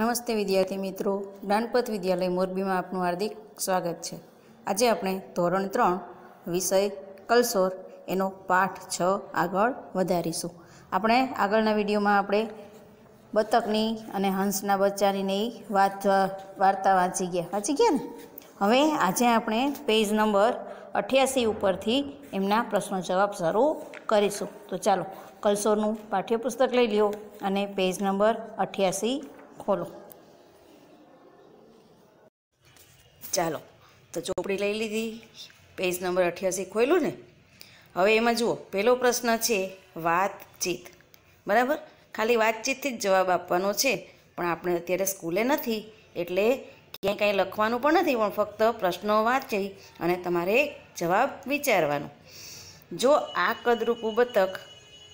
નમસ્તે વિદ્યાર્થી મિત્રો જ્ઞાનપથ વિદ્યાલય મોરબીમાં આપનું હાર્દિક સ્વાગત છે આજે આપણે ધોરણ ત્રણ વિષય કલસોર એનો પાઠ છ આગળ વધારીશું આપણે આગળના વિડીયોમાં આપણે બતકની અને હંસના બચ્ચાની વાત વાર્તા વાંચી ગયા વાંચી ગયા ને હવે આજે આપણે પેજ નંબર અઠ્યાસી ઉપરથી એમના પ્રશ્નો જવાબ શરૂ કરીશું તો ચાલો કલસોરનું પાઠ્યપુસ્તક લઈ લ્યો અને પેજ નંબર અઠ્યાસી ખોલો ચાલો તો ચોપડી લઈ લીધી પેજ નંબર અઠ્યાસી ખોલ્યું ને હવે એમાં જુઓ પહેલો પ્રશ્ન છે વાતચીત બરાબર ખાલી વાતચીતથી જ જવાબ આપવાનો છે પણ આપણે અત્યારે સ્કૂલે નથી એટલે ક્યાંય કાંઈ લખવાનું પણ નથી પણ ફક્ત પ્રશ્નો વાંચી અને તમારે જવાબ વિચારવાનો જો આ કદરૂપ બતક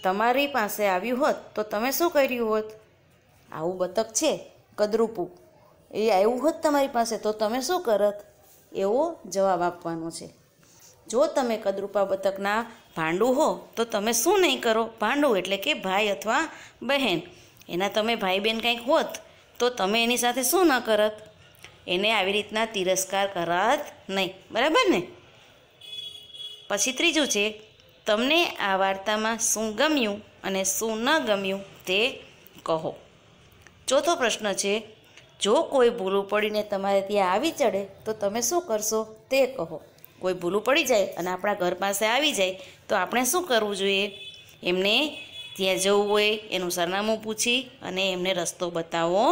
તમારી પાસે આવ્યું હોત તો તમે શું કર્યું હોત આવું બતક છે કદરૂપું એ આવ્યું હોત તમારી પાસે તો તમે શું કરત એવો જવાબ આપવાનો છે જો તમે કદરૂપા બતકના ભાંડું હો તો તમે શું નહીં કરો ભાંડું એટલે કે ભાઈ અથવા બહેન એના તમે ભાઈ બહેન કંઈક હોત તો તમે એની સાથે શું ન કરત એને આવી રીતના તિરસ્કાર કરત નહીં બરાબર ને પછી ત્રીજું છે તમને આ વાર્તામાં શું ગમ્યું અને શું ન ગમ્યું તે કહો ચોથો પ્રશ્ન છે જો કોઈ ભૂલું પડીને તમારે ત્યાં આવી ચડે તો તમે શું કરશો તે કહો કોઈ ભૂલું પડી જાય અને આપણા ઘર પાસે આવી જાય તો આપણે શું કરવું જોઈએ એમને ત્યાં જવું હોય એનું સરનામું પૂછી અને એમને રસ્તો બતાવવો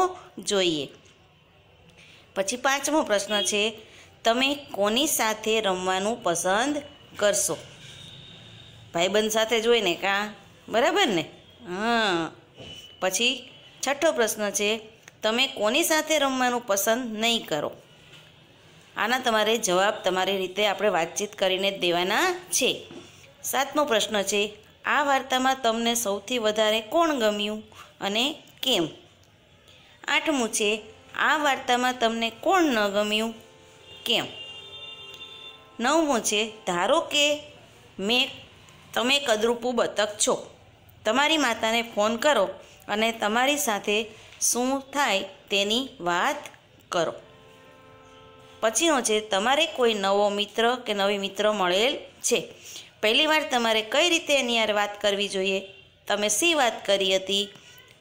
જોઈએ પછી પાંચમો પ્રશ્ન છે તમે કોની સાથે રમવાનું પસંદ કરશો ભાઈબંધ સાથે જોઈને કાં બરાબર ને હા પછી છઠ્ઠો પ્રશ્ન છે તમે કોની સાથે રમવાનું પસંદ નહીં કરો આના તમારે જવાબ તમારી રીતે આપણે વાતચીત કરીને જ દેવાના છે સાતમો પ્રશ્ન છે આ વાર્તામાં તમને સૌથી વધારે કોણ ગમ્યું અને કેમ આઠમું છે આ વાર્તામાં તમને કોણ ન ગમ્યું કેમ નવમું છે ધારો કે મેં તમે કદરૂપું બતક છો તમારી માતાને ફોન કરો અને તમારી સાથે શું થાય તેની વાત કરો પછીનો છે તમારે કોઈ નવો મિત્ર કે નવી મિત્ર મળેલ છે પહેલી વાર તમારે કઈ રીતે એની યાર વાત કરવી જોઈએ તમે શી વાત કરી હતી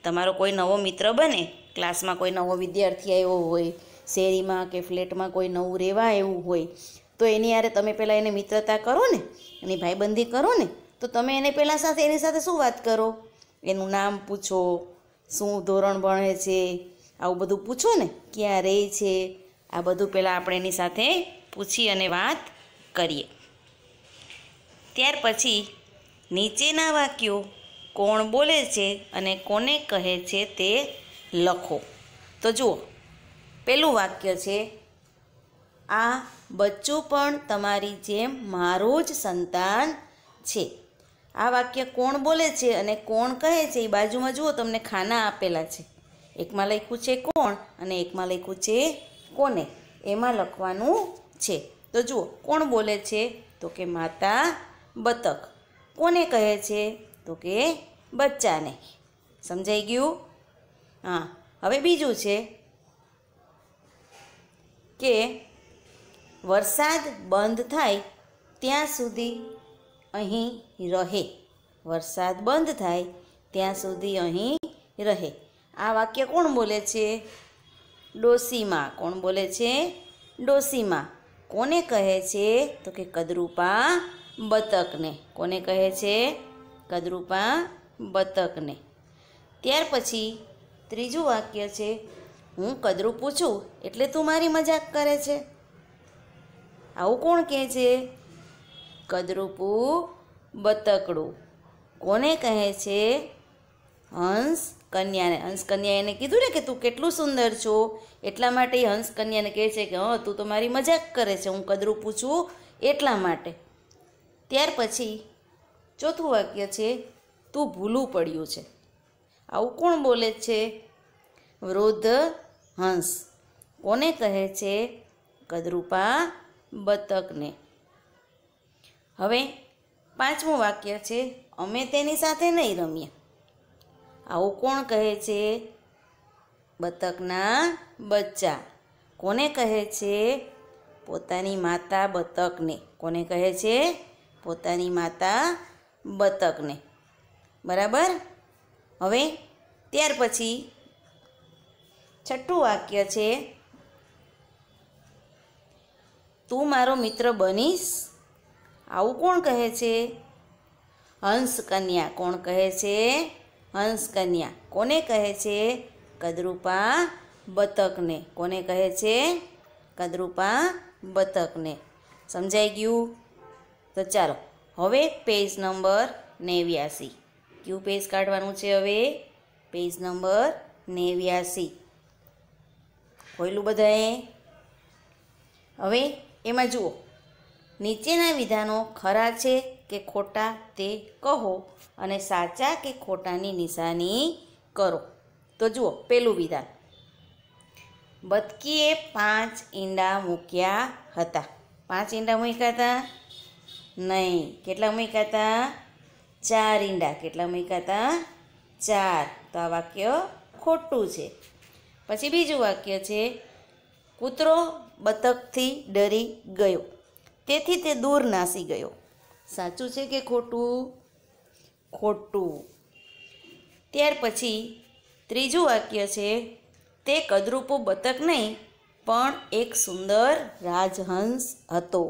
તમારો કોઈ નવો મિત્ર બને ક્લાસમાં કોઈ નવો વિદ્યાર્થી આવ્યો હોય શેરીમાં કે ફ્લેટમાં કોઈ નવું રહેવા એવું હોય તો એની યારે તમે પહેલાં એને મિત્રતા કરો ને એની ભાઈબંધી કરો ને તો તમે એને પહેલાં સાથે એની સાથે શું વાત કરો એનું નામ પૂછો શું ધોરણ ભણે છે આવું બધું પૂછો ને ક્યાં રહે છે આ બધું પહેલાં આપણે એની સાથે પૂછી અને વાત કરીએ ત્યાર પછી નીચેના વાક્યો કોણ બોલે છે અને કોને કહે છે તે લખો તો જુઓ પહેલું વાક્ય છે આ બચ્ચું પણ તમારી જેમ મારું જ સંતાન છે આ વાક્ય કોણ બોલે છે અને કોણ કહે છે એ બાજુમાં જુઓ તમને ખાના આપેલા છે એકમાં લખ્યું છે કોણ અને એકમાં લખ્યું છે કોને એમાં લખવાનું છે તો જુઓ કોણ બોલે છે તો કે માતા બતક કોને કહે છે તો કે બચ્ચાને સમજાઈ ગયું હા હવે બીજું છે કે વરસાદ બંધ થાય ત્યાં સુધી અહીં રહે વરસાદ બંધ થાય ત્યાં સુધી અહીં રહે આ વાક્ય કોણ બોલે છે ડોસીમાં કોણ બોલે છે ડોસીમાં કોને કહે છે તો કે કદરૂપા બતકને કોને કહે છે કદરૂપા બતકને ત્યાર પછી ત્રીજું વાક્ય છે હું કદરૂ છું એટલે તું મારી મજાક કરે છે આવું કોણ કહે છે કદરૂપું બતકડું કોને કહે છે હંસ કન્યાને હંસ કન્યા એને કીધું ને કે તું કેટલું સુંદર છો એટલા માટે હંસ કન્યાને કહે છે કે હં તું તો મારી મજાક કરે છે હું કદરું પૂછું એટલા માટે ત્યાર પછી ચોથું વાક્ય છે તું ભૂલું પડ્યું છે આવું કોણ બોલે છે વૃદ્ધ હંસ કોને કહે છે કદરૂપા બતકને હવે પાંચમું વાક્ય છે અમે તેની સાથે નહીં રમીએ આવું કોણ કહે છે બતકના બચ્ચા કોને કહે છે પોતાની માતા બતકને કોને કહે છે પોતાની માતા બતકને બરાબર હવે ત્યાર પછી છઠ્ઠું વાક્ય છે તું મારો મિત્ર બનીશ આવું કોણ કહે છે હંસકન્યા કોણ કહે છે હંસકન્યા કોને કહે છે કદરૂપા બતકને કોને કહે છે કદરૂપા બતકને સમજાઈ ગયું તો ચાલો હવે પેજ નંબર નેવ્યાસી કયું પેજ કાઢવાનું છે હવે પેજ નંબર નેવ્યાસી ખોયલું બધાએ હવે એમાં જુઓ નીચેના વિધાનો ખરા છે કે ખોટા તે કહો અને સાચા કે ખોટાની નિશાની કરો તો જુઓ પહેલું વિધાન બતકીએ પાંચ ઈંડા મૂક્યા હતા પાંચ ઈંડા મૂક્યા હતા નહીં કેટલા મૂક્યા હતા ચાર ઈંડા કેટલા મૂક્યા હતા ચાર તો આ વાક્ય ખોટું છે પછી બીજું વાક્ય છે કૂતરો બતકથી ડરી ગયો તેથી તે દૂર નાસી ગયો સાચું છે કે ખોટું ખોટું ત્યાર પછી ત્રીજું વાક્ય છે તે કદરૂપો બતક નહીં પણ એક સુંદર રાજહંસ હતો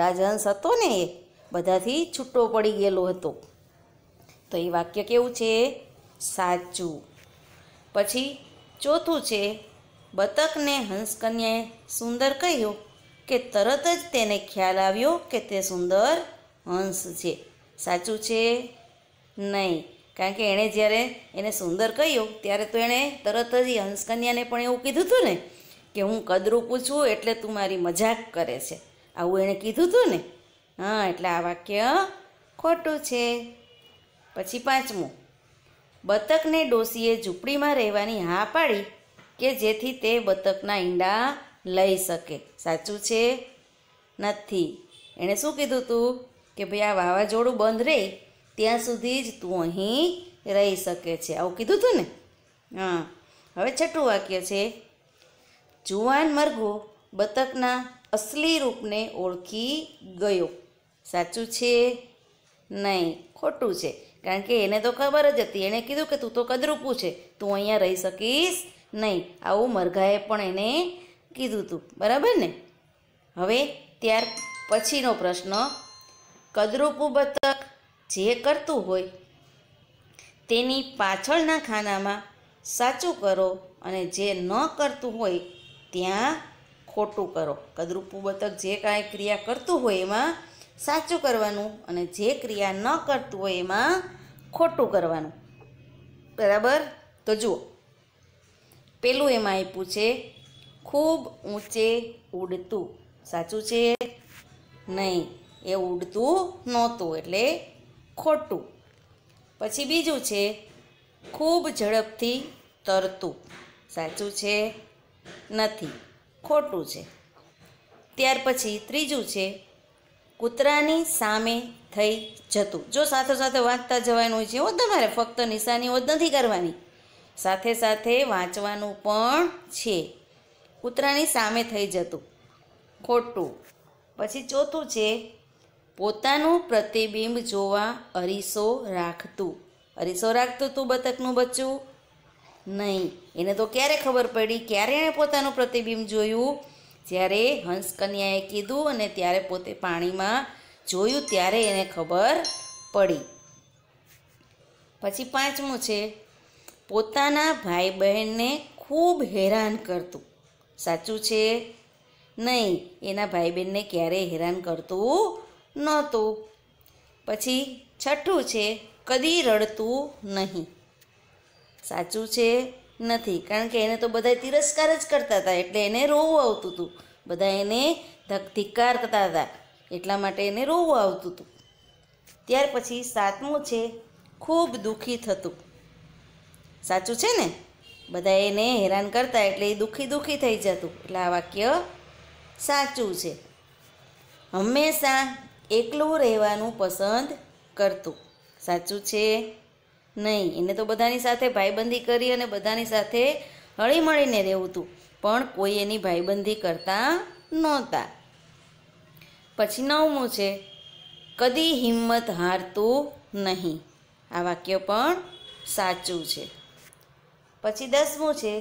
રાજહંસ હતો ને એ બધાથી છૂટો પડી ગયેલો હતો તો એ વાક્ય કેવું છે સાચું પછી ચોથું છે બતકને હંસકન્યાએ સુંદર કહ્યું કે તરત જ તેને ખ્યાલ આવ્યો કે તે સુંદર હંસ છે સાચું છે નહીં કારણ કે એણે જ્યારે એને સુંદર કહ્યું ત્યારે તો એણે તરત જ હંસકન્યાને પણ એવું કીધું હતું ને કે હું કદરૂપું છું એટલે તું મારી મજાક કરે છે આવું એણે કીધું હતું ને હા એટલે આ વાક્ય ખોટું છે પછી પાંચમું બતકને ડોસીએ ઝૂંપડીમાં રહેવાની હા પાડી કે જેથી તે બતકના ઈંડા લઈ શકે સાચું છે નથી એણે શું કીધું હતું કે ભાઈ આ વાવાઝોડું બંધ રહે ત્યાં સુધી જ તું અહીં રહી શકે છે આવું કીધું હતું ને હા હવે છઠ્ઠું વાક્ય છે જુવાન મરઘો બતકના અસલી રૂપને ઓળખી ગયો સાચું છે નહીં ખોટું છે કારણ કે એને તો ખબર જ હતી એણે કીધું કે તું તો કદરૂપું છે તું અહીંયા રહી શકીશ નહીં આવું મરઘાએ પણ એને કીધું હતું બરાબર ને હવે ત્યાર પછીનો પ્રશ્ન કદરૂપુ બતક જે કરતું હોય તેની પાછળના ખાનામાં સાચું કરો અને જે ન કરતું હોય ત્યાં ખોટું કરો કદરૂપુ બતક જે કાંઈ ક્રિયા કરતું હોય એમાં સાચું કરવાનું અને જે ક્રિયા ન કરતું હોય એમાં ખોટું કરવાનું બરાબર તો જુઓ પેલું એમાં આપ્યું છે ખૂબ ઊંચે ઉડતું સાચું છે નહીં એ ઉડતું નહોતું એટલે ખોટું પછી બીજું છે ખૂબ ઝડપથી તરતું સાચું છે નથી ખોટું છે ત્યાર પછી ત્રીજું છે કૂતરાની સામે થઈ જતું જો સાથે સાથે વાંચતા જવાનું હોય છે હો તમારે ફક્ત નિશાનીઓ જ નથી કરવાની સાથે સાથે વાંચવાનું પણ છે કૂતરાની સામે થઈ જતું ખોટું પછી ચોથું છે પોતાનું પ્રતિબિંબ જોવા અરીસો રાખતું અરીસો રાખતું તું બતકનું બચ્ચું નહીં એને તો ક્યારે ખબર પડી ક્યારે એણે પોતાનું પ્રતિબિંબ જોયું જ્યારે હંસકન્યાએ કીધું અને ત્યારે પોતે પાણીમાં જોયું ત્યારે એને ખબર પડી પછી પાંચમું છે પોતાના ભાઈ બહેનને ખૂબ હેરાન કરતું સાચું છે નહીં એના ભાઈ બહેનને ક્યારેય હેરાન કરતું નહોતું પછી છઠ્ઠું છે કદી રડતું નહીં સાચું છે નથી કારણ કે એને તો બધા તિરસ્કાર જ કરતા હતા એટલે એને રોવું આવતું હતું બધા એને ધિક્કાર કરતા હતા એટલા માટે એને રોવું આવતું હતું ત્યાર પછી સાતમું છે ખૂબ દુઃખી થતું સાચું છે ને બધા એને હેરાન કરતા એટલે એ દુઃખી દુઃખી થઈ જતું એટલે આ વાક્ય સાચું છે હંમેશા એકલું રહેવાનું પસંદ કરતું સાચું છે નહીં એને તો બધાની સાથે ભાઈબંધી કરી અને બધાની સાથે હળીમળીને રહેવું હતું પણ કોઈ એની ભાઈબંધી કરતા નહોતા પછી નવમું છે કદી હિંમત હારતું નહીં આ વાક્ય પણ સાચું છે પછી દસમું છે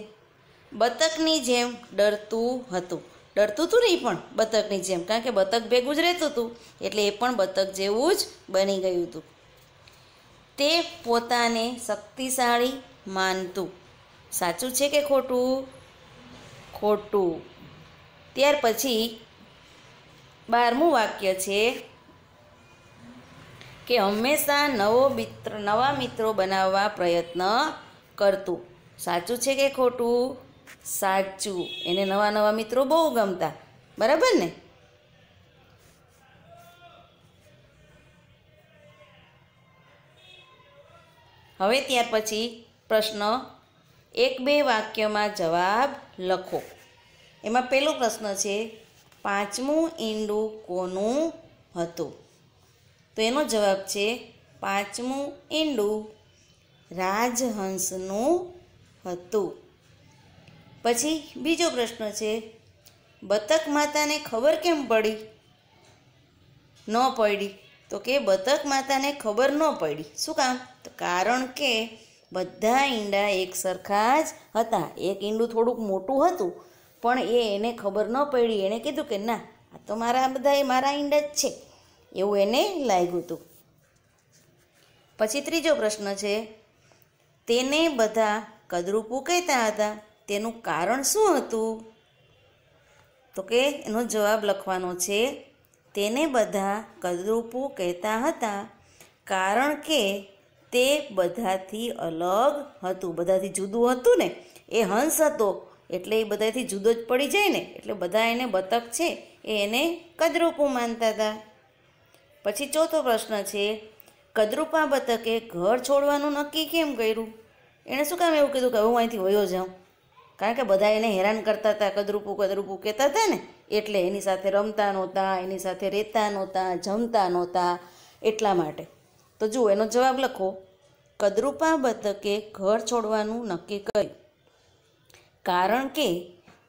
બતકની જેમ ડરતું હતું ડરતું હતું નહીં પણ બતકની જેમ કારણ કે બતક ભેગું જ રહેતું હતું એટલે એ પણ બતક જેવું જ બની ગયું હતું તે પોતાને શક્તિશાળી માનતું સાચું છે કે ખોટું ખોટું ત્યાર પછી બારમું વાક્ય છે કે હંમેશા નવો મિત્ર નવા મિત્રો બનાવવા પ્રયત્ન કરતું સાચું છે કે ખોટું સાચું એને નવા નવા મિત્રો બહુ ગમતા બરાબર ને હવે ત્યાર પછી પ્રશ્ન એક બે વાક્યમાં જવાબ લખો એમાં પહેલો પ્રશ્ન છે પાંચમું ઈંડું કોનું હતું તો એનો જવાબ છે પાંચમું ઈંડું રાજહંસનું હતું પછી બીજો પ્રશ્ન છે બતક માતાને ખબર કેમ પડી ન પડી તો કે બતક માતાને ખબર ન પડી શું કામ તો કારણ કે બધા ઈંડા એક સરખા જ હતા એક ઈંડું થોડુંક મોટું હતું પણ એ એને ખબર ન પડી એણે કીધું કે ના આ તો મારા બધા એ મારા ઈંડા જ છે એવું એને લાગ્યું હતું પછી ત્રીજો પ્રશ્ન છે તેને બધા કદરૂ કહેતા હતા તેનું કારણ શું હતું તો કે એનો જવાબ લખવાનો છે તેને બધા કદરૂપો કહેતા હતા કારણ કે તે બધાથી અલગ હતું બધાથી જુદું હતું ને એ હંસ હતો એટલે એ બધાથી જુદો જ પડી જાય ને એટલે બધા એને બતક છે એ એને કદરૂપું માનતા હતા પછી ચોથો પ્રશ્ન છે કદરૂપા બતકે ઘર છોડવાનું નક્કી કેમ કર્યું એણે શું કામ એવું કીધું કે હું અહીંથી વયો જાઉં કારણ કે બધા એને હેરાન કરતા હતા કદરૂપું કદરૂપું કહેતા હતા ને એટલે એની સાથે રમતા નહોતા એની સાથે રહેતા નહોતા જમતા નહોતા એટલા માટે તો જુઓ એનો જવાબ લખો કદરૂપા બતકે ઘર છોડવાનું નક્કી કર્યું કારણ કે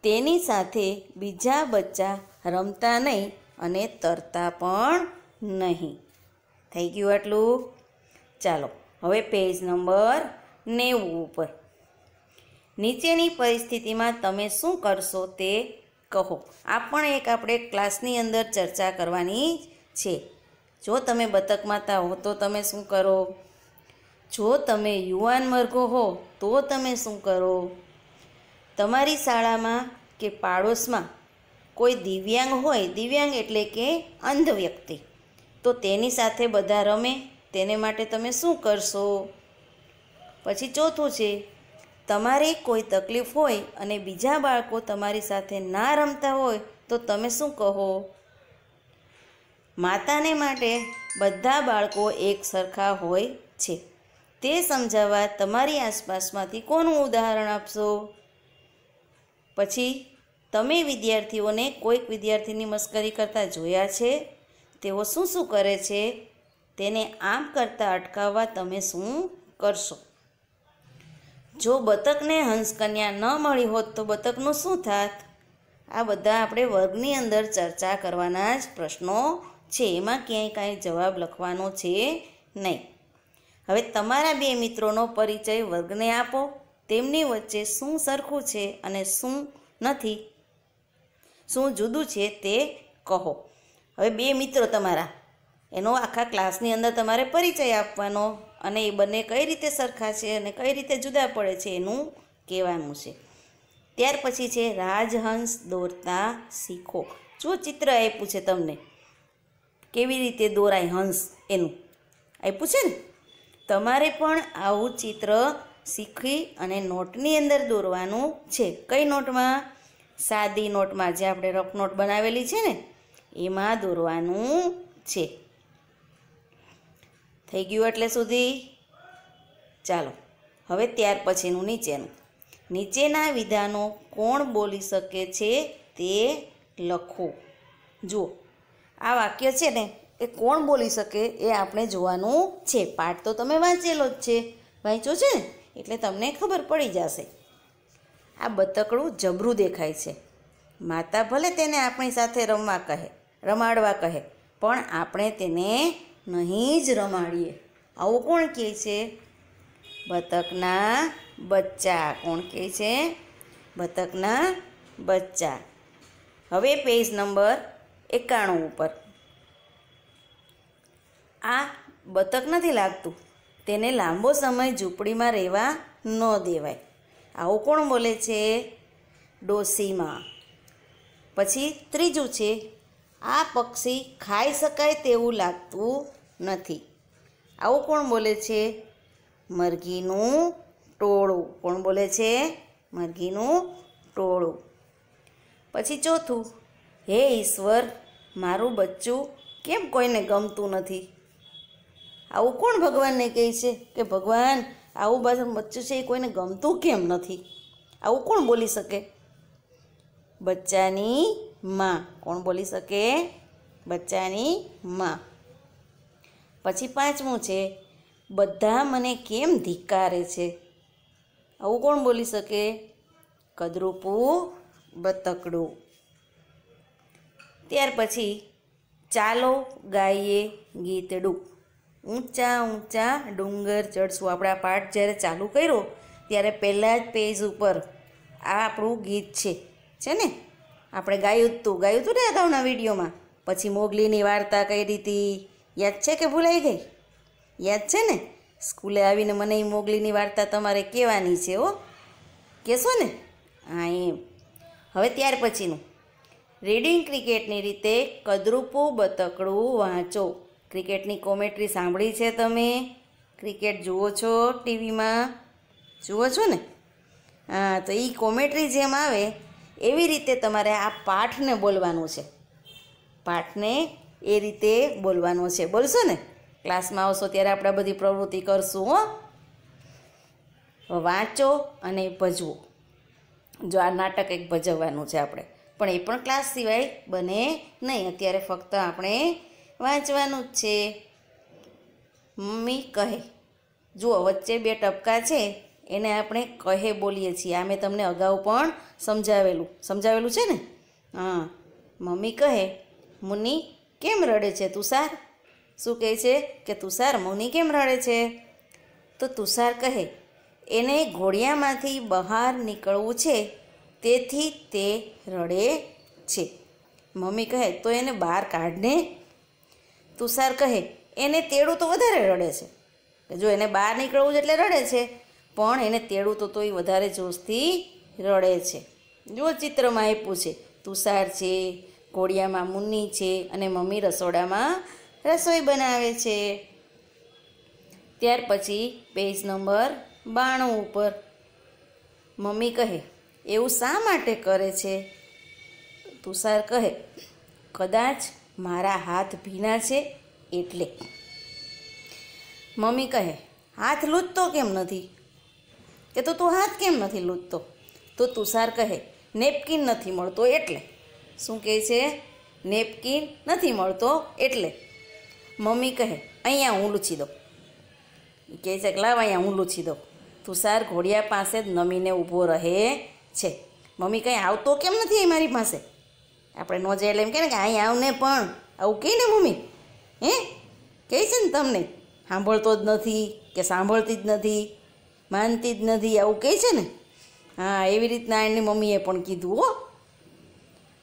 તેની સાથે બીજા બચ્ચા રમતા નહીં અને તરતા પણ નહીં થઈ ગયું આટલું ચાલો હવે પેજ નંબર નેવું ઉપર નીચેની પરિસ્થિતિમાં તમે શું કરશો તે કહો આ પણ એક આપણે ક્લાસની અંદર ચર્ચા કરવાની છે જો તમે બતક માતા હો તો તમે શું કરો જો તમે યુવાન વર્ગો હો તો તમે શું કરો તમારી શાળામાં કે પાડોશમાં કોઈ દિવ્યાંગ હોય દિવ્યાંગ એટલે કે અંધ વ્યક્તિ તો તેની સાથે બધા રમે તેને માટે તમે શું કરશો પછી ચોથું છે તમારે કોઈ તકલીફ હોય અને બીજા બાળકો તમારી સાથે ના રમતા હોય તો તમે શું કહો માતાને માટે બધા બાળકો એક સરખા હોય છે તે સમજાવવા તમારી આસપાસમાંથી કોનું ઉદાહરણ આપશો પછી તમે વિદ્યાર્થીઓને કોઈક વિદ્યાર્થીની મશ્કરી કરતા જોયા છે તેઓ શું શું કરે છે તેને આમ કરતાં અટકાવવા તમે શું કરશો જો બતકને હંસકન્યા ન મળી હોત તો બતકનું શું થાત આ બધા આપણે વર્ગની અંદર ચર્ચા કરવાના જ પ્રશ્નો છે એમાં ક્યાંય કાંઈ જવાબ લખવાનો છે નહીં હવે તમારા બે મિત્રોનો પરિચય વર્ગને આપો તેમની વચ્ચે શું સરખું છે અને શું નથી શું જુદું છે તે કહો હવે બે મિત્રો તમારા એનો આખા ક્લાસની અંદર તમારે પરિચય આપવાનો અને એ બંને કઈ રીતે સરખા છે અને કઈ રીતે જુદા પડે છે એનું કહેવાનું છે ત્યાર પછી છે રાજહંસ દોરતા શીખો જો ચિત્ર આપ્યું છે તમને કેવી રીતે દોરાય હંસ એનું આપ્યું છે ને તમારે પણ આવું ચિત્ર શીખી અને નોટની અંદર દોરવાનું છે કઈ નોટમાં સાદી નોટમાં જે આપણે રફ નોટ બનાવેલી છે ને એમાં દોરવાનું છે થઈ ગયું એટલે સુધી ચાલો હવે ત્યાર પછીનું નીચેનું નીચેના વિધાનો કોણ બોલી શકે છે તે લખો જુઓ આ વાક્ય છે ને એ કોણ બોલી શકે એ આપણે જોવાનું છે પાઠ તો તમે વાંચેલો જ છે વાંચ્યો છે એટલે તમને ખબર પડી જશે આ બતકડું જબરું દેખાય છે માતા ભલે તેને આપણી સાથે રમવા કહે રમાડવા કહે પણ આપણે તેને નહીં જ રમાડીએ આવું કોણ કહે છે બતકના બચ્ચા કોણ કહે છે બતકના બચ્ચા હવે પેજ નંબર એકાણું ઉપર આ બતક નથી લાગતું તેને લાંબો સમય ઝૂંપડીમાં રહેવા ન દેવાય આવું કોણ બોલે છે ડોસીમાં પછી ત્રીજું છે આ પક્ષી ખાઈ શકાય તેવું લાગતું નથી આવું કોણ બોલે છે મરઘીનું ટોળું કોણ બોલે છે મરઘીનું ટોળું પછી ચોથું હે ઈશ્વર મારું બચ્ચું કેમ કોઈને ગમતું નથી આવું કોણ ભગવાનને કહે છે કે ભગવાન આવું બધું બચ્ચું છે એ કોઈને ગમતું કેમ નથી આવું કોણ બોલી શકે બચ્ચાની માં કોણ બોલી શકે બચ્ચાની માં પછી પાંચમું છે બધા મને કેમ ધિક્કારે છે આવું કોણ બોલી શકે કદરૂપું બતકડું ત્યાર પછી ચાલો ગાઈએ ગીતડું ઊંચા ઊંચા ડુંગર ચડશું આપણા પાઠ જ્યારે ચાલુ કર્યો ત્યારે પહેલાં જ પેજ ઉપર આ આપણું ગીત છે છે ને આપણે ગાયું હતું ગાયું હતું ને અગાઉના વિડીયોમાં પછી મોગલીની વાર્તા કઈ રીતે યાદ છે કે ભૂલાઈ ગઈ યાદ છે ને સ્કૂલે આવીને મને એ મોગલીની વાર્તા તમારે કહેવાની છે હો કહેશો ને હા એમ હવે ત્યાર પછીનું રીડિંગ ક્રિકેટની રીતે કદરૂપું બતકડું વાંચો ક્રિકેટની કોમેન્ટ્રી સાંભળી છે તમે ક્રિકેટ જુઓ છો ટીવીમાં જુઓ છો ને હા તો એ કોમેન્ટ્રી જેમ આવે એવી રીતે તમારે આ પાઠને બોલવાનું છે પાઠને એ રીતે બોલવાનો છે બોલશો ને ક્લાસમાં આવશો ત્યારે આપણે બધી પ્રવૃત્તિ કરશું હો વાંચો અને ભજવો જો આ નાટક એક ભજવવાનું છે આપણે પણ એ પણ ક્લાસ સિવાય બને નહીં અત્યારે ફક્ત આપણે વાંચવાનું જ છે મમ્મી કહે જુઓ વચ્ચે બે ટપકા છે એને આપણે કહે બોલીએ છીએ આ મેં તમને અગાઉ પણ સમજાવેલું સમજાવેલું છે ને હા મમ્મી કહે મુન્ની કેમ રડે છે તુષાર શું કહે છે કે તુષાર મુની કેમ રડે છે તો તુષાર કહે એને ઘોડિયામાંથી બહાર નીકળવું છે તેથી તે રડે છે મમ્મી કહે તો એને બહાર કાઢને તુષાર કહે એને તેડું તો વધારે રડે છે જો એને બહાર નીકળવું જ એટલે રડે છે પણ એને તેડું તો તોય વધારે જોશથી રડે છે જો ચિત્રમાં આપ્યું છે તુષાર છે ઘોડિયામાં મુન્ની છે અને મમ્મી રસોડામાં રસોઈ બનાવે છે ત્યાર પછી પેજ નંબર બાણું ઉપર મમ્મી કહે એવું શા માટે કરે છે તુષાર કહે કદાચ મારા હાથ ભીના છે એટલે મમ્મી કહે હાથ લૂજતો કેમ નથી કે તો તું હાથ કેમ નથી લૂંટતો તો તુષાર કહે નેપકિન નથી મળતો એટલે શું કહે છે નેપકિન નથી મળતો એટલે મમ્મી કહે અહીંયા હું લૂછી દો કહે છે લાવ અહીંયા હું લૂછી દો તુષાર ઘોડિયા પાસે જ નમીને ઊભો રહે છે મમ્મી કંઈ આવતો કેમ નથી એ મારી પાસે આપણે ન જઈએ એટલે એમ કહે ને કે અહીં આવને પણ આવું કહે ને મમ્મી હે કહે છે ને તમને સાંભળતો જ નથી કે સાંભળતી જ નથી માનતી જ નથી આવું કહે છે ને હા એવી રીતના એની મમ્મીએ પણ કીધું હો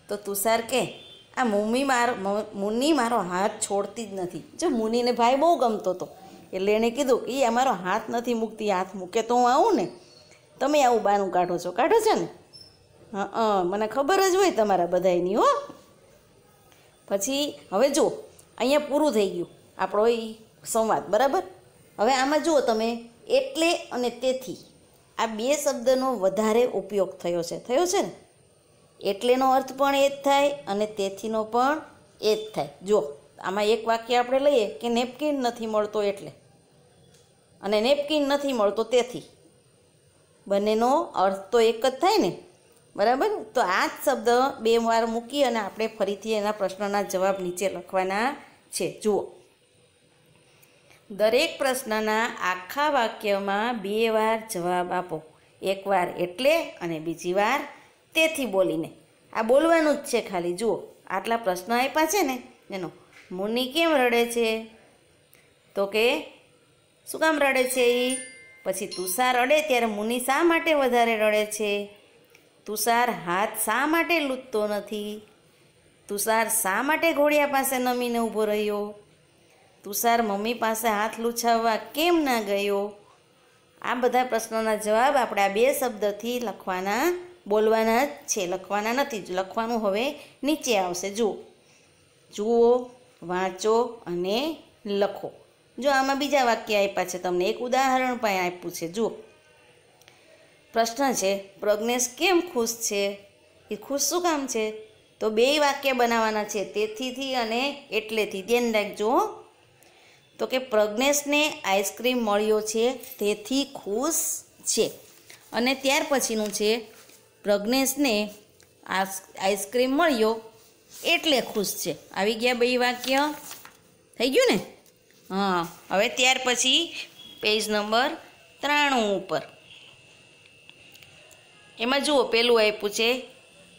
તો તુષાર કે આ મમ્મી મારો મુન્ની મારો હાથ છોડતી જ નથી જો મુનિને ભાઈ બહુ ગમતો હતો એટલે એણે કીધું કે એ અમારો હાથ નથી મૂકતી હાથ મૂકે તો હું આવું ને તમે આવું બાનું કાઢો છો કાઢો છો ને હા મને ખબર જ હોય તમારા બધાની હો પછી હવે જુઓ અહીંયા પૂરું થઈ ગયું આપણો એ સંવાદ બરાબર હવે આમાં જુઓ તમે એટલે અને તેથી આ બે શબ્દનો વધારે ઉપયોગ થયો છે થયો છે ને એટલેનો અર્થ પણ એ જ થાય અને તેથીનો પણ એ જ થાય જો આમાં એક વાક્ય આપણે લઈએ કે નેપકિન નથી મળતો એટલે અને નેપકિન નથી મળતો તેથી બંનેનો અર્થ તો એક જ થાય ને બરાબર તો આ જ શબ્દ બે વાર મૂકી અને આપણે ફરીથી એના પ્રશ્નના જવાબ નીચે લખવાના છે જુઓ દરેક પ્રશ્નના આખા વાક્યમાં બે વાર જવાબ આપો એકવાર એટલે અને બીજી વાર તેથી બોલીને આ બોલવાનું જ છે ખાલી જુઓ આટલા પ્રશ્નો આપ્યા છે ને એનો મુનિ કેમ રડે છે તો કે શું કામ રડે છે એ પછી તુષાર રડે ત્યારે મુનિ શા માટે વધારે રડે છે તુષાર હાથ શા માટે લૂંટતો નથી તુષાર શા માટે ઘોડિયા પાસે નમીને ઊભો રહ્યો તુષાર મમ્મી પાસે હાથ લૂછાવવા કેમ ના ગયો આ બધા પ્રશ્નોના જવાબ આપણે આ બે શબ્દથી લખવાના બોલવાના જ છે લખવાના નથી લખવાનું હવે નીચે આવશે જુઓ જુઓ વાંચો અને લખો જો આમાં બીજા વાક્ય આપ્યા છે તમને એક ઉદાહરણ પણ આપ્યું છે જુઓ પ્રશ્ન છે પ્રજ્ઞેશ કેમ ખુશ છે એ ખુશ શું કામ છે તો બે વાક્ય બનાવવાના છે તેથીથી અને એટલેથી ધ્યાન રાખજો તો કે પ્રજ્ઞેશને આઈસ્ક્રીમ મળ્યો છે તેથી ખુશ છે અને ત્યાર પછીનું છે પ્રજ્ઞેશને આઈસ્ક્રીમ મળ્યો એટલે ખુશ છે આવી ગયા બે વાક્ય થઈ ગયું ને હા હવે ત્યાર પછી પેજ નંબર ત્રાણું ઉપર એમાં જુઓ પેલું આપ્યું છે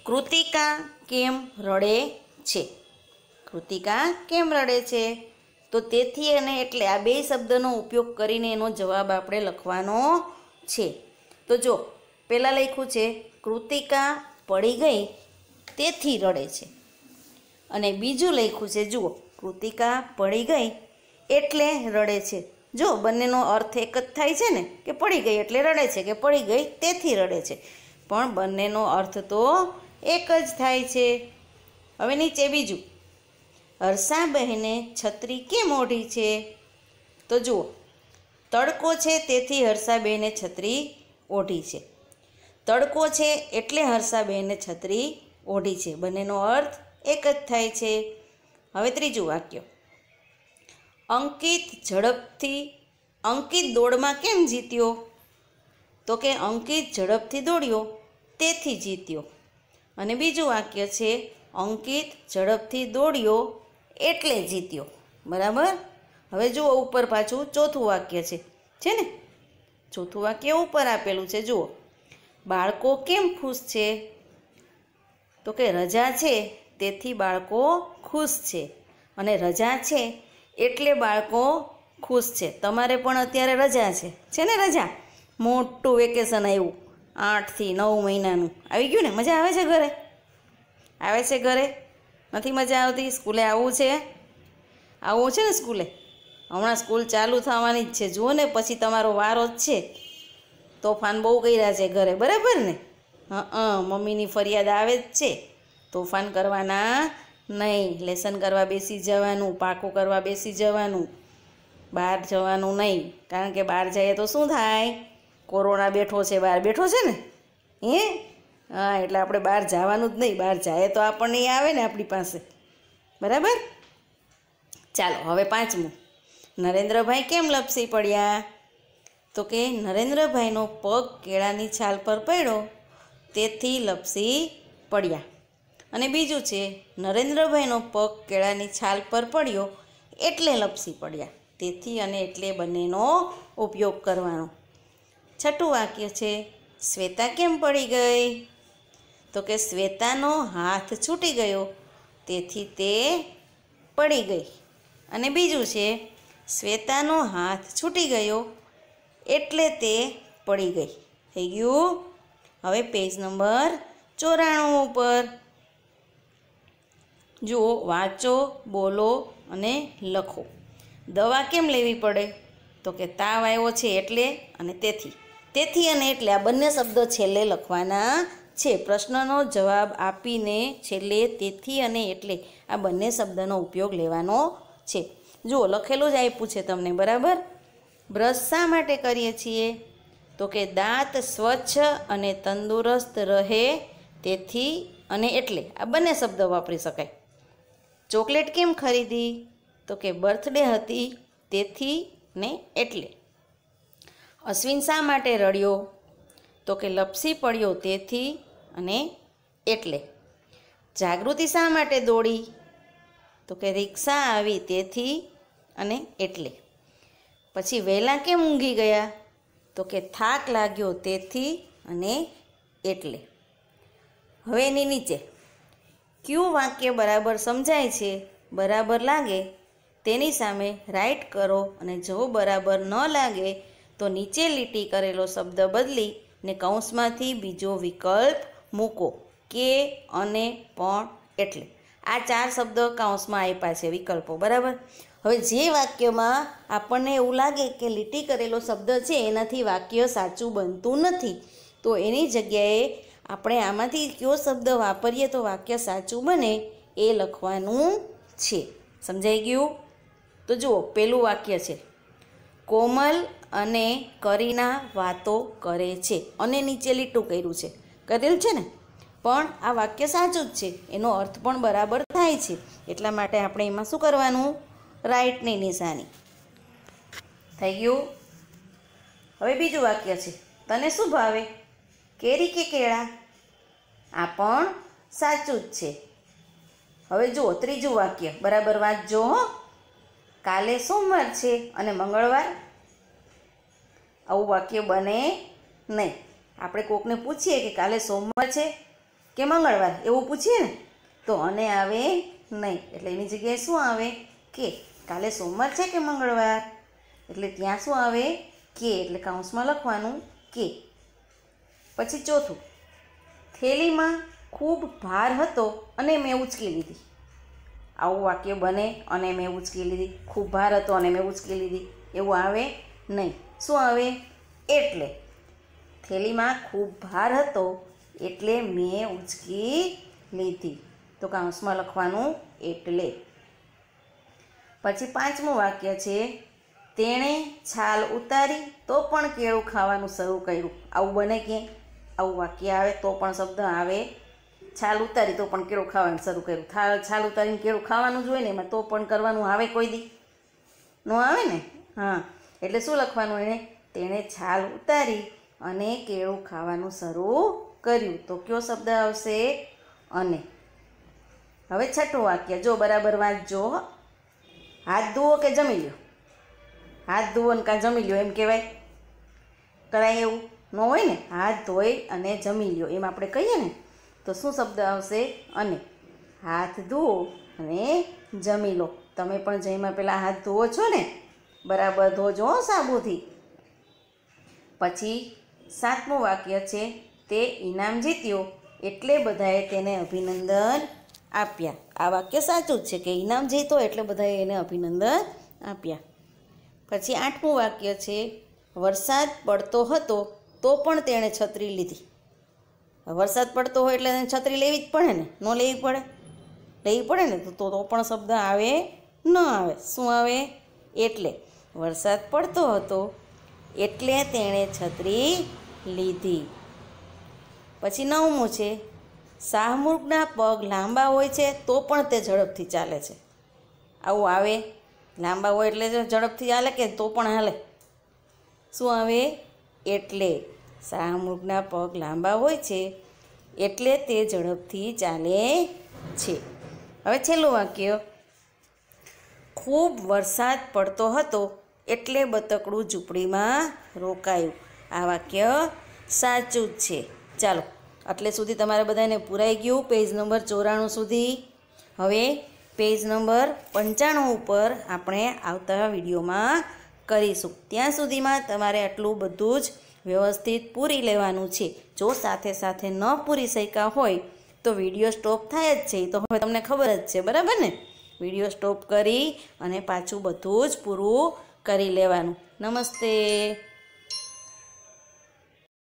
કૃતિકા કેમ રડે છે કૃતિકા કેમ રડે છે તો તેથી અને એટલે આ બે શબ્દનો ઉપયોગ કરીને એનો જવાબ આપણે લખવાનો છે તો જો પહેલાં લખ્યું છે કૃતિકા પડી ગઈ તેથી રડે છે અને બીજું લખ્યું છે જુઓ કૃતિકા પડી ગઈ એટલે રડે છે જો બંનેનો અર્થ એક જ થાય છે ને કે પડી ગઈ એટલે રડે છે કે પડી ગઈ તેથી રડે છે પણ બંનેનો અર્થ તો એક જ થાય છે હવે નીચે બીજું હર્ષાબહેને છત્રી કેમ ઓઢી છે તો જુઓ તડકો છે તેથી હર્ષાબહેને છત્રી ઓઢી છે તડકો છે એટલે બહેને છત્રી ઓઢી છે બંનેનો અર્થ એક જ થાય છે હવે ત્રીજું વાક્ય અંકિત ઝડપથી અંકિત દોડમાં કેમ જીત્યો તો કે અંકિત ઝડપથી દોડ્યો તેથી જીત્યો અને બીજું વાક્ય છે અંકિત ઝડપથી દોડ્યો એટલે જીત્યો બરાબર હવે જુઓ ઉપર પાછું ચોથું વાક્ય છે છે ને ચોથું વાક્ય ઉપર આપેલું છે જુઓ બાળકો કેમ ખુશ છે તો કે રજા છે તેથી બાળકો ખુશ છે અને રજા છે એટલે બાળકો ખુશ છે તમારે પણ અત્યારે રજા છે છે ને રજા મોટું વેકેશન આવ્યું આઠથી નવ મહિનાનું આવી ગયું ને મજા આવે છે ઘરે આવે છે ઘરે નથી મજા આવતી સ્કૂલે આવવું છે આવવું છે ને સ્કૂલે હમણાં સ્કૂલ ચાલુ થવાની જ છે જુઓ ને પછી તમારો વારો જ છે તોફાન બહુ કર્યા છે ઘરે બરાબર ને હં મમ્મીની ફરિયાદ આવે જ છે તોફાન કરવાના નહીં લેસન કરવા બેસી જવાનું પાકું કરવા બેસી જવાનું બહાર જવાનું નહીં કારણ કે બહાર જઈએ તો શું થાય કોરોના બેઠો છે બહાર બેઠો છે ને હે હા એટલે આપણે બહાર જવાનું જ નહીં બહાર જાય તો આપણને આવે ને આપણી પાસે બરાબર ચાલો હવે પાંચમું નરેન્દ્રભાઈ કેમ લપસી પડ્યા તો કે નરેન્દ્રભાઈનો પગ કેળાની છાલ પર પડ્યો તેથી લપસી પડ્યા અને બીજું છે નરેન્દ્રભાઈનો પગ કેળાની છાલ પર પડ્યો એટલે લપસી પડ્યા તેથી અને એટલે બંનેનો ઉપયોગ કરવાનો છઠ્ઠું વાક્ય છે શ્વેતા કેમ પડી ગઈ તો કે શ્વેતાનો હાથ છૂટી ગયો તેથી તે પડી ગઈ અને બીજું છે શ્વેતાનો હાથ છૂટી ગયો એટલે તે પડી ગઈ થઈ ગયું હવે પેજ નંબર ચોરાણું ઉપર જુઓ વાંચો બોલો અને લખો દવા કેમ લેવી પડે તો કે તાવ આવ્યો છે એટલે અને તેથી તેથી અને એટલે આ બંને શબ્દો છેલ્લે લખવાના છે પ્રશ્નનો જવાબ આપીને છેલ્લે તેથી અને એટલે આ બંને શબ્દનો ઉપયોગ લેવાનો છે જુઓ લખેલું જ આપ્યું છે તમને બરાબર બ્રશ શા માટે કરીએ છીએ તો કે દાંત સ્વચ્છ અને તંદુરસ્ત રહે તેથી અને એટલે આ બંને શબ્દો વાપરી શકાય ચોકલેટ કેમ ખરીદી તો કે બર્થડે હતી તેથી ને એટલે અશ્વિન શા માટે રડ્યો તો કે લપસી પડ્યો તેથી અને એટલે જાગૃતિ શા માટે દોડી તો કે રિક્ષા આવી તેથી અને એટલે પછી વહેલા કેમ ઊંઘી ગયા તો કે થાક લાગ્યો તેથી અને એટલે હવે એની નીચે ક્યુ વાક્ય બરાબર સમજાય છે બરાબર લાગે તેની સામે રાઈટ કરો અને જો બરાબર ન લાગે તો નીચે લીટી કરેલો શબ્દ બદલી ને કૌંસમાંથી બીજો વિકલ્પ મૂકો કે અને પણ એટલે આ ચાર શબ્દ કાઉન્સમાં આપ્યા છે વિકલ્પો બરાબર હવે જે વાક્યમાં આપણને એવું લાગે કે લીટી કરેલો શબ્દ છે એનાથી વાક્ય સાચું બનતું નથી તો એની જગ્યાએ આપણે આમાંથી કયો શબ્દ વાપરીએ તો વાક્ય સાચું બને એ લખવાનું છે સમજાઈ ગયું તો જુઓ પેલું વાક્ય છે કોમલ અને કરીના વાતો કરે છે અને નીચે લીટું કર્યું છે કરેલ છે ને પણ આ વાક્ય સાચું જ છે એનો અર્થ પણ બરાબર થાય છે એટલા માટે આપણે એમાં શું કરવાનું રાઇટની નિશાની થઈ ગયું હવે બીજું વાક્ય છે તને શું ભાવે કેરી કે કેળા આ પણ સાચું જ છે હવે જુઓ ત્રીજું વાક્ય બરાબર વાંચજો હો કાલે સોમવાર છે અને મંગળવાર આવું વાક્ય બને નહીં આપણે કોકને પૂછીએ કે કાલે સોમવાર છે કે મંગળવાર એવું પૂછીએ ને તો અને આવે નહીં એટલે એની જગ્યાએ શું આવે કે કાલે સોમવાર છે કે મંગળવાર એટલે ત્યાં શું આવે કે એટલે કાઉન્સમાં લખવાનું કે પછી ચોથું થેલીમાં ખૂબ ભાર હતો અને મેં ઉચકી લીધી આવું વાક્ય બને અને મેં ઉચકી લીધી ખૂબ ભાર હતો અને મેં ઉચકી લીધી એવું આવે નહીં શું આવે એટલે થેલીમાં ખૂબ ભાર હતો એટલે મેં ઉચકી લીધી તો કાઉન્સમાં લખવાનું એટલે પછી પાંચમું વાક્ય છે તેણે છાલ ઉતારી તો પણ કેળું ખાવાનું શરૂ કર્યું આવું બને કે આવું વાક્ય આવે તો પણ શબ્દ આવે છાલ ઉતારી તો પણ કેળું ખાવાનું શરૂ કર્યું છાલ ઉતારીને કેળું ખાવાનું જોઈએ ને એમાં તો પણ કરવાનું આવે કોઈ દી ન આવે ને હા એટલે શું લખવાનું એણે તેણે છાલ ઉતારી અને કેળું ખાવાનું શરૂ કર્યું તો કયો શબ્દ આવશે અને હવે છઠ્ઠું વાક્ય જો બરાબર વાંચજો હાથ ધુઓ કે જમી લ્યો હાથ ધુઓ ને કાં જમી લ્યો એમ કહેવાય કરાય એવું ન હોય ને હાથ ધોઈ અને જમી લ્યો એમ આપણે કહીએ ને તો શું શબ્દ આવશે અને હાથ ધુઓ અને જમી લો તમે પણ જઈમાં પહેલાં હાથ ધુઓ છો ને બરાબર ધોજો સાબુથી પછી સાતમું વાક્ય છે તે ઇનામ જીત્યો એટલે બધાએ તેને અભિનંદન આપ્યા આ વાક્ય સાચું જ છે કે ઇનામ જીતો એટલે બધાએ એને અભિનંદન આપ્યા પછી આઠમું વાક્ય છે વરસાદ પડતો હતો તો પણ તેણે છત્રી લીધી વરસાદ પડતો હોય એટલે એને છત્રી લેવી જ પડે ને ન લેવી પડે લેવી પડે ને તો તો પણ શબ્દ આવે ન આવે શું આવે એટલે વરસાદ પડતો હતો એટલે તેણે છત્રી લીધી પછી નવમું છે શાહમૃગના પગ લાંબા હોય છે તો પણ તે ઝડપથી ચાલે છે આવું આવે લાંબા હોય એટલે ઝડપથી ચાલે કે તો પણ હાલે શું આવે એટલે શાહમૃગના પગ લાંબા હોય છે એટલે તે ઝડપથી ચાલે છે હવે છેલ્લું વાક્ય ખૂબ વરસાદ પડતો હતો એટલે બતકડું ઝૂંપડીમાં રોકાયું આ વાક્ય સાચું જ છે ચાલો આટલે સુધી તમારા બધાને પૂરાઈ ગયું પેજ નંબર ચોરાણું સુધી હવે પેજ નંબર પંચાણું ઉપર આપણે આવતા વિડીયોમાં કરીશું ત્યાં સુધીમાં તમારે આટલું બધું જ વ્યવસ્થિત પૂરી લેવાનું છે જો સાથે સાથે ન પૂરી શક્યા હોય તો વિડીયો સ્ટોપ થાય જ છે એ તો હવે તમને ખબર જ છે બરાબર ને વિડીયો સ્ટોપ કરી અને પાછું બધું જ પૂરું કરી લેવાનું નમસ્તે